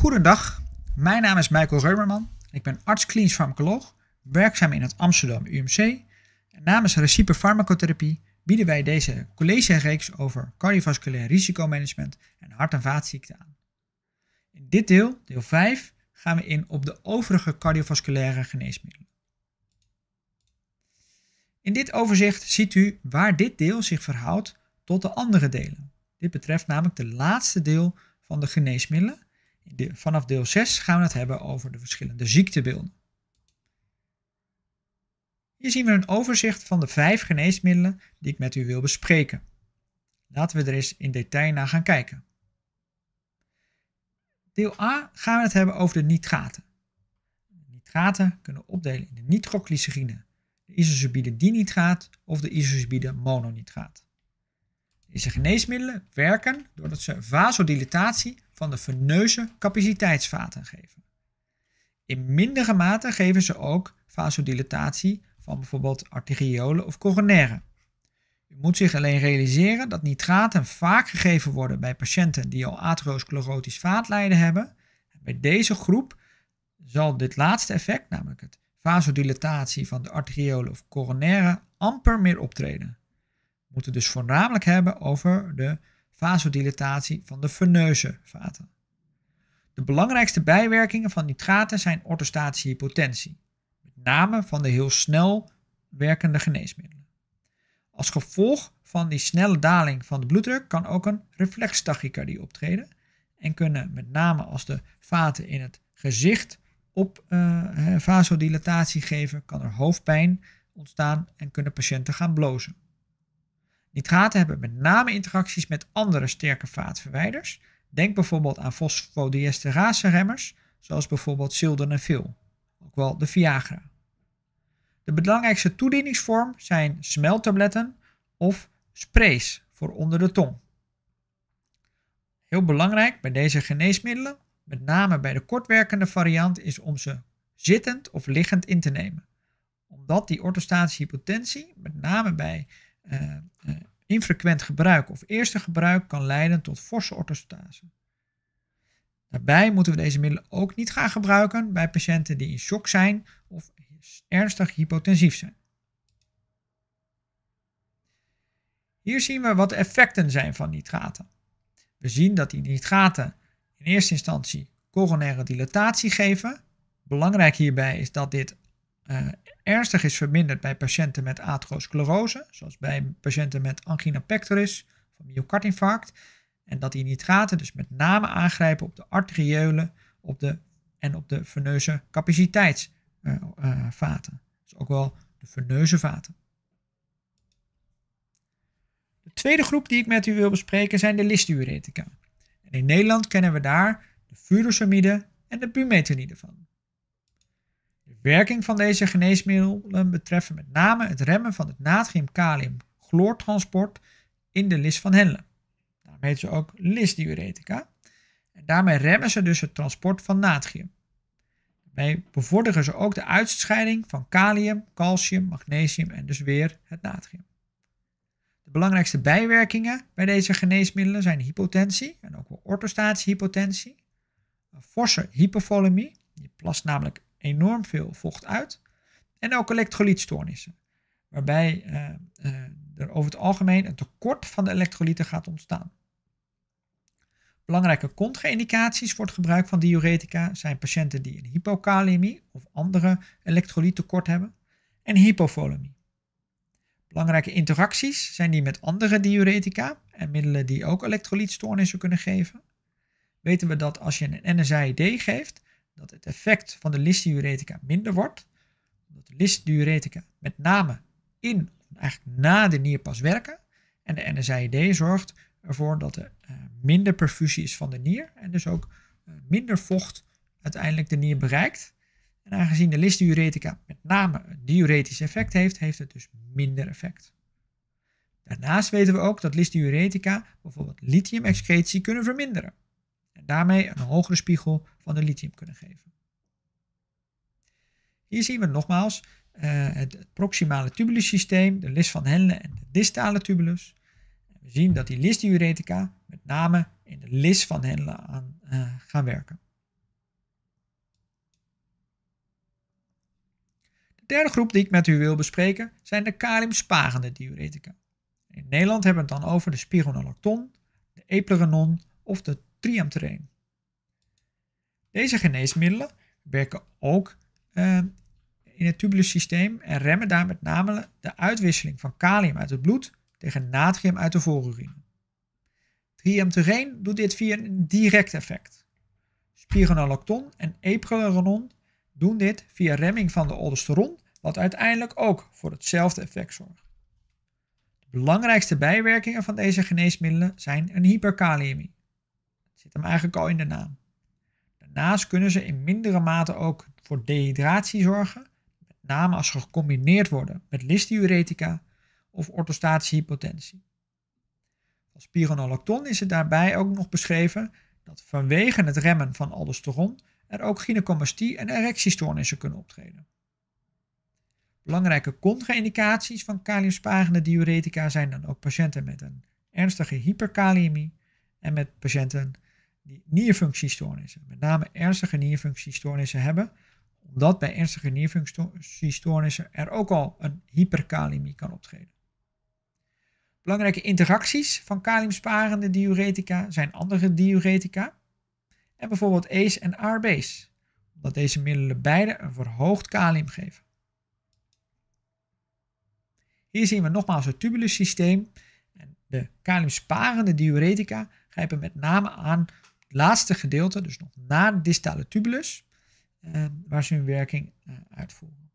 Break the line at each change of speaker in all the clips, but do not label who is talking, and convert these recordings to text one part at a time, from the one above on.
Goedendag, mijn naam is Michael Reumerman. Ik ben arts klinisch farmacoloog, werkzaam in het Amsterdam UMC. En namens Recipe Farmacotherapie bieden wij deze collegereeks over cardiovasculair risicomanagement en hart- en vaatziekten aan. In dit deel, deel 5, gaan we in op de overige cardiovasculaire geneesmiddelen. In dit overzicht ziet u waar dit deel zich verhoudt tot de andere delen. Dit betreft namelijk de laatste deel van de geneesmiddelen vanaf deel 6 gaan we het hebben over de verschillende ziektebeelden. Hier zien we een overzicht van de vijf geneesmiddelen die ik met u wil bespreken. Laten we er eens in detail naar gaan kijken. Deel A gaan we het hebben over de nitraten. De nitraten kunnen opdelen in de nitroglycerine, de isosubide dinitraat of de isosubide mononitraat. Deze geneesmiddelen werken doordat ze vasodilatatie van de veneuze capaciteitsvaten geven. In mindere mate geven ze ook vasodilatatie van bijvoorbeeld arteriolen of coronaire. U moet zich alleen realiseren dat nitraten vaak gegeven worden bij patiënten die al atherosclerotisch vaatlijden hebben. En bij deze groep zal dit laatste effect, namelijk het vasodilatatie van de arteriolen of coronaire, amper meer optreden moeten dus voornamelijk hebben over de vasodilatatie van de veneuze vaten. De belangrijkste bijwerkingen van nitraten zijn orthostatische hypotensie, met name van de heel snel werkende geneesmiddelen. Als gevolg van die snelle daling van de bloeddruk kan ook een reflextachycardie optreden en kunnen met name als de vaten in het gezicht op eh, vasodilatatie geven, kan er hoofdpijn ontstaan en kunnen patiënten gaan blozen. Nitraten hebben met name interacties met andere sterke vaatverwijders. Denk bijvoorbeeld aan fosfodiesterase remmers, zoals bijvoorbeeld sildenafil, ook wel de Viagra. De belangrijkste toedieningsvorm zijn smeltabletten of sprays voor onder de tong. Heel belangrijk bij deze geneesmiddelen, met name bij de kortwerkende variant, is om ze zittend of liggend in te nemen. Omdat die orthostatische hypotensie, met name bij eh, eh, infrequent gebruik of eerste gebruik kan leiden tot forse orthostase. Daarbij moeten we deze middelen ook niet gaan gebruiken bij patiënten die in shock zijn of ernstig hypotensief zijn. Hier zien we wat de effecten zijn van nitraten. We zien dat die nitraten in eerste instantie coronaire dilatatie geven. Belangrijk hierbij is dat dit uh, ernstig is verminderd bij patiënten met atherosclerose, zoals bij patiënten met angina pectoris of myocardinfarct, en dat die nitraten dus met name aangrijpen op de arteriële, op de, en op de veneuze capaciteitsvaten, eh, eh, dus ook wel de veneuze vaten. De tweede groep die ik met u wil bespreken zijn de listuretica. En in Nederland kennen we daar de furosemide en de bumetanide van. Werking van deze geneesmiddelen betreffen met name het remmen van het natrium-kalium-chloortransport in de lis van Henle. Daarom heet ze ook lisdiuretica. En daarmee remmen ze dus het transport van natrium. Daarmee bevorderen ze ook de uitscheiding van kalium, calcium, magnesium en dus weer het natrium. De belangrijkste bijwerkingen bij deze geneesmiddelen zijn hypotensie en ook wel orthostatische hypotensie, een forse hypovolemie, je plast namelijk enorm veel vocht uit. En ook elektrolytstoornissen, waarbij eh, eh, er over het algemeen een tekort van de elektrolyten gaat ontstaan. Belangrijke contra-indicaties voor het gebruik van diuretica zijn patiënten die een hypokaliemie of andere elektrolyttekort hebben en hypovolemie. Belangrijke interacties zijn die met andere diuretica en middelen die ook elektrolytstoornissen kunnen geven. Weten we dat als je een NSAID geeft, dat het effect van de lysdiuretica minder wordt, omdat de lysdiuretica met name in, eigenlijk na de nier pas werken. En de NSAID zorgt ervoor dat er eh, minder perfusie is van de nier en dus ook eh, minder vocht uiteindelijk de nier bereikt. En aangezien de lysdiuretica met name een diuretisch effect heeft, heeft het dus minder effect. Daarnaast weten we ook dat lysdiuretica bijvoorbeeld lithium excretie kunnen verminderen en daarmee een hogere spiegel van de lithium kunnen geven. Hier zien we nogmaals eh, het proximale tubulus systeem, de lis van Henle en de distale tubulus. We zien dat die listdiuretica met name in de lis van Henle aan eh, gaan werken. De derde groep die ik met u wil bespreken zijn de kaliumspagende diuretica. In Nederland hebben we het dan over de spironolacton, de eplerenon of de Triamteren. Deze geneesmiddelen werken ook ehm, in het tubulus systeem en remmen daar met name de uitwisseling van kalium uit het bloed tegen natrium uit de voorurine. Triamteren doet dit via een direct effect. Spironolacton en epigranon doen dit via remming van de aldosteron, wat uiteindelijk ook voor hetzelfde effect zorgt. De belangrijkste bijwerkingen van deze geneesmiddelen zijn een hyperkaliëmie, Zit hem eigenlijk al in de naam. Daarnaast kunnen ze in mindere mate ook voor dehydratie zorgen, met name als ze gecombineerd worden met listdiuretica of orthostatische hypotensie. Als spironolacton is het daarbij ook nog beschreven dat vanwege het remmen van aldosteron er ook gynecomastie en erectiestoornissen kunnen optreden. Belangrijke contra-indicaties van kaliumsparende diuretica zijn dan ook patiënten met een ernstige hyperkaliëmie en met patiënten die nierfunctiestoornissen, met name ernstige nierfunctiestoornissen hebben, omdat bij ernstige nierfunctiestoornissen er ook al een hyperkaliemie kan optreden. Belangrijke interacties van kaliumsparende diuretica zijn andere diuretica en bijvoorbeeld ACE en ARBs, omdat deze middelen beide een verhoogd kalium geven. Hier zien we nogmaals het tubulus systeem. en De kaliumsparende diuretica grijpen met name aan laatste gedeelte, dus nog na de distale tubulus, ehm, waar ze hun werking eh, uitvoeren.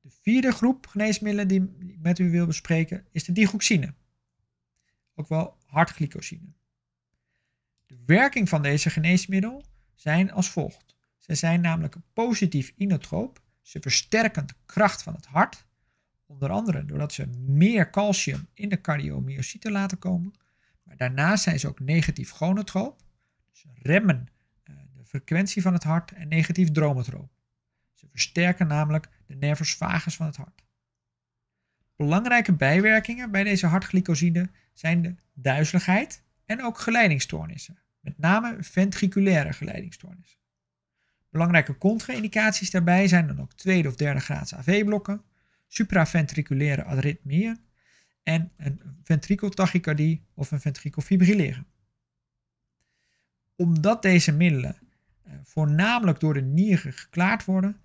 De vierde groep geneesmiddelen die ik met u wil bespreken is de digoxine, ook wel hartglycosine. De werking van deze geneesmiddel zijn als volgt. Ze zijn namelijk een positief inotroop. Ze versterken de kracht van het hart, onder andere doordat ze meer calcium in de cardiomyocyte laten komen maar daarnaast zijn ze ook negatief gonotroop. Ze dus remmen eh, de frequentie van het hart en negatief dromotroop. Ze versterken namelijk de nervus vagus van het hart. Belangrijke bijwerkingen bij deze hartglycoside zijn de duizeligheid en ook geleidingstoornissen, met name ventriculaire geleidingstoornissen. Belangrijke contra-indicaties daarbij zijn dan ook tweede of derde graads AV-blokken, supraventriculaire arritmieën en een ventrikeltachycardie of een fibrilleren. Omdat deze middelen eh, voornamelijk door de nieren geklaard worden,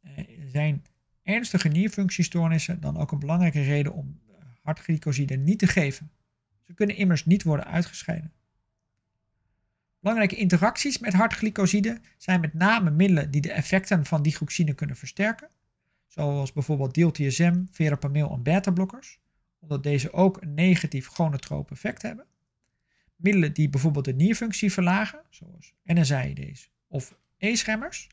eh, zijn ernstige nierfunctiestoornissen dan ook een belangrijke reden om eh, hartglycoside niet te geven. Ze kunnen immers niet worden uitgescheiden. Belangrijke interacties met hartglycoside zijn met name middelen die de effecten van digoxine kunnen versterken, zoals bijvoorbeeld diltiazem, verapamil en beta-blokkers omdat deze ook een negatief gonotroop effect hebben. Middelen die bijvoorbeeld de nierfunctie verlagen, zoals NSAID's of E-schemmers.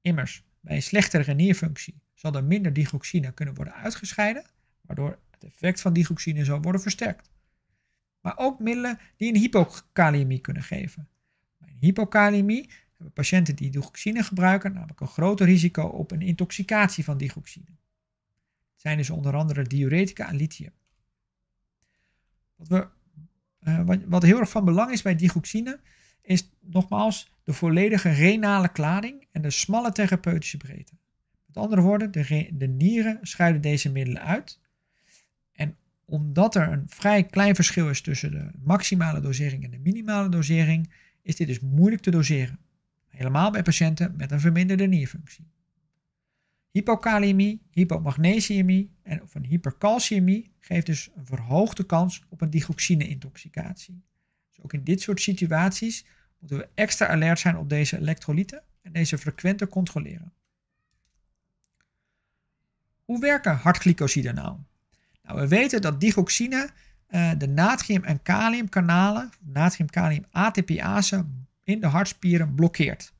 Immers, bij een slechtere nierfunctie zal er minder digoxine kunnen worden uitgescheiden, waardoor het effect van digoxine zal worden versterkt. Maar ook middelen die een hypokaliemie kunnen geven. Bij een hypokaliemie hebben patiënten die digoxine gebruiken namelijk een groter risico op een intoxicatie van digoxine zijn dus onder andere diuretica en lithium. Wat, we, eh, wat, heel erg van belang is bij digoxine, is nogmaals de volledige renale klaring en de smalle therapeutische breedte. Met andere woorden, de, de nieren scheiden deze middelen uit. En omdat er een vrij klein verschil is tussen de maximale dosering en de minimale dosering, is dit dus moeilijk te doseren. Helemaal bij patiënten met een verminderde nierfunctie. Hypokaliëmie, hypomagnesiëmie en of een hypercalciemie geeft dus een verhoogde kans op een digoxine-intoxicatie. Dus ook in dit soort situaties moeten we extra alert zijn op deze elektrolyten en deze frequenter controleren. Hoe werken hartglycosiden nou? Nou, we weten dat digoxine eh, de natrium- en kaliumkanalen, natrium kalium atpase eh, in de hartspieren blokkeert.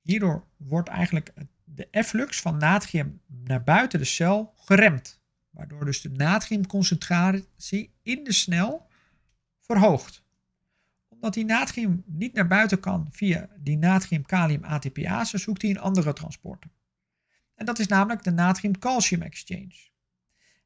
Hierdoor wordt eigenlijk het de efflux van natrium naar buiten de cel geremd. Waardoor dus de natriumconcentratie in de snel verhoogt. Omdat die natrium niet naar buiten kan via die natrium-kalium-ATPase, zoekt hij een andere transporter. En dat is namelijk de natrium-calcium exchange.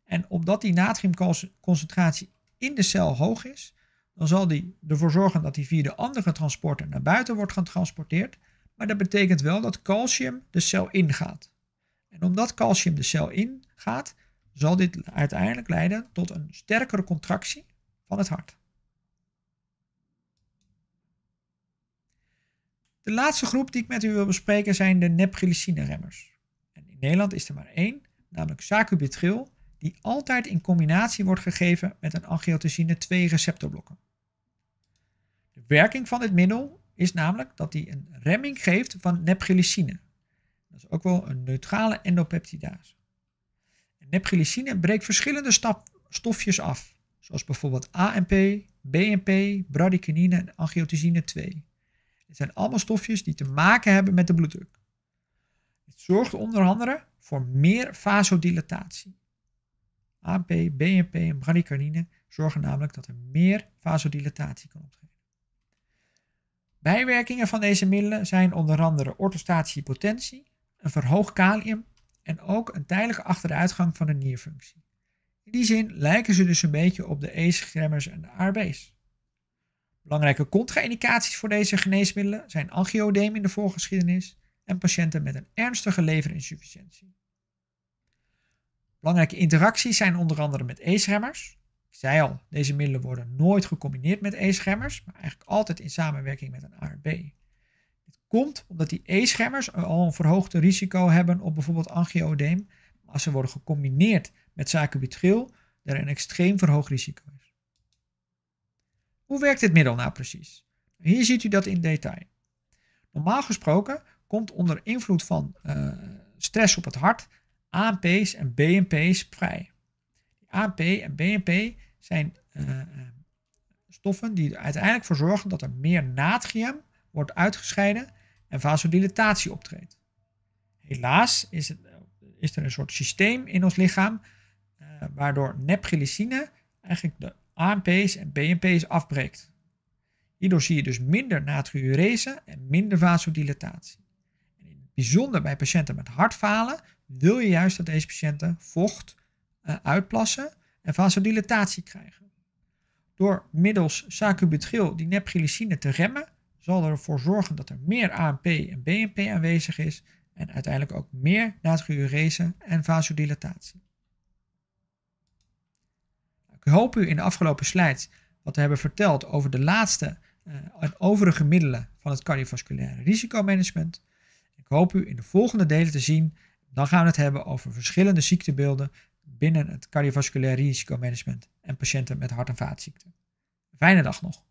En omdat die natriumconcentratie in de cel hoog is, dan zal die ervoor zorgen dat die via de andere transporter naar buiten wordt getransporteerd. Maar dat betekent wel dat calcium de cel ingaat. En omdat calcium de cel ingaat, zal dit uiteindelijk leiden tot een sterkere contractie van het hart. De laatste groep die ik met u wil bespreken zijn de nepglycine-remmers. En in Nederland is er maar één, namelijk sacubitril, die altijd in combinatie wordt gegeven met een angiotensine 2 receptorblokker. De werking van dit middel is namelijk dat hij een remming geeft van nepglycine. Dat is ook wel een neutrale endopeptidase. Nepglycine breekt verschillende stofjes af, zoals bijvoorbeeld AMP, BNP, bradykinine en angiotensine 2. Dit zijn allemaal stofjes die te maken hebben met de bloeddruk. Het zorgt onder andere voor meer vasodilatatie. AMP, BNP en bradykinine zorgen namelijk dat er meer vasodilatatie kan optreden. Bijwerkingen van deze middelen zijn onder andere orthostatische potentie, een verhoogd kalium en ook een tijdelijke achteruitgang van de nierfunctie. In die zin lijken ze dus een beetje op de ACE-remmers en de ARB's. Belangrijke contra-indicaties voor deze geneesmiddelen zijn angiodeem in de voorgeschiedenis en patiënten met een ernstige leverinsufficiëntie. Belangrijke interacties zijn onder andere met ACE-remmers, ik zei al, deze middelen worden nooit gecombineerd met e-schermers, maar eigenlijk altijd in samenwerking met een ARB. Dit komt omdat die e-schermers al een verhoogde risico hebben op bijvoorbeeld angioedeem, maar als ze worden gecombineerd met sacubitril, er een extreem verhoogd risico is. Hoe werkt dit middel nou precies? Hier ziet u dat in detail. Normaal gesproken komt onder invloed van eh, stress op het hart ANP's en BNP's vrij. AP en BNP zijn eh, eh, stoffen die er uiteindelijk voor zorgen dat er meer natrium wordt uitgescheiden en vasodilatatie optreedt. Helaas is, het, is, er een soort systeem in ons lichaam eh, waardoor neprilisine eigenlijk de AMP's en BNP's afbreekt. Hierdoor zie je dus minder natriurese en minder vasodilatatie. En in het bijzonder bij patiënten met hartfalen wil je juist dat deze patiënten vocht eh, uitplassen en vasodilatatie krijgen. Door middels sacubitril die nepglycine te remmen, zal ervoor zorgen dat er meer AMP en BNP aanwezig is en uiteindelijk ook meer natriurese en vasodilatatie. Nou, ik hoop u in de afgelopen slides wat we hebben verteld over de laatste eh, en overige middelen van het cardiovasculaire risicomanagement. Ik hoop u in de volgende delen te zien. Dan gaan we het hebben over verschillende ziektebeelden binnen het cardiovasculair risicomanagement en patiënten met hart- en vaatziekten. Fijne dag nog.